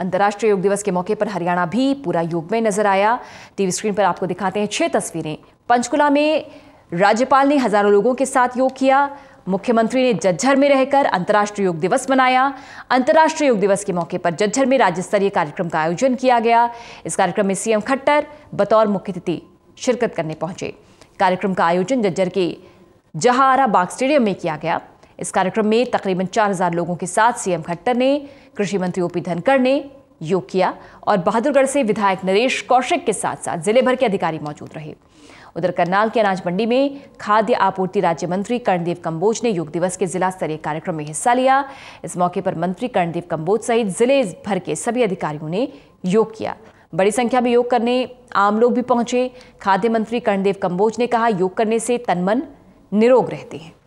अंतर्राष्ट्रीय योग दिवस के मौके पर हरियाणा भी पूरा योग में नजर आया टीवी स्क्रीन पर आपको दिखाते हैं छह तस्वीरें पंचकुला में राज्यपाल ने हजारों लोगों के साथ योग किया मुख्यमंत्री ने जज्जर में रहकर अंतर्राष्ट्रीय योग दिवस मनाया अंतर्राष्ट्रीय योग दिवस के मौके पर जज्जर में राज्य स्तरीय कार्यक्रम का आयोजन किया गया इस कार्यक्रम में सीएम खट्टर बतौर मुख्य अतिथि शिरकत करने पहुंचे कार्यक्रम का आयोजन जज्जर के जहारा बाग स्टेडियम में किया गया इस कार्यक्रम में तकरीबन 4000 लोगों के साथ सीएम खट्टर ने कृषि मंत्री ओपी धनखड़ ने योग किया और बहादुरगढ़ से विधायक नरेश कौशिक के साथ साथ जिले भर के अधिकारी मौजूद रहे उधर करनाल के अनाज मंडी में खाद्य आपूर्ति राज्य मंत्री कर्णदेव कम्बोज ने योग दिवस के जिला स्तरीय कार्यक्रम में हिस्सा लिया इस मौके पर मंत्री कर्णदेव कम्बोज सहित जिले भर के सभी अधिकारियों ने योग किया बड़ी संख्या में योग करने आम लोग भी पहुंचे खाद्य मंत्री कर्णदेव कम्बोज ने कहा योग करने से तनमन निरोग रहते हैं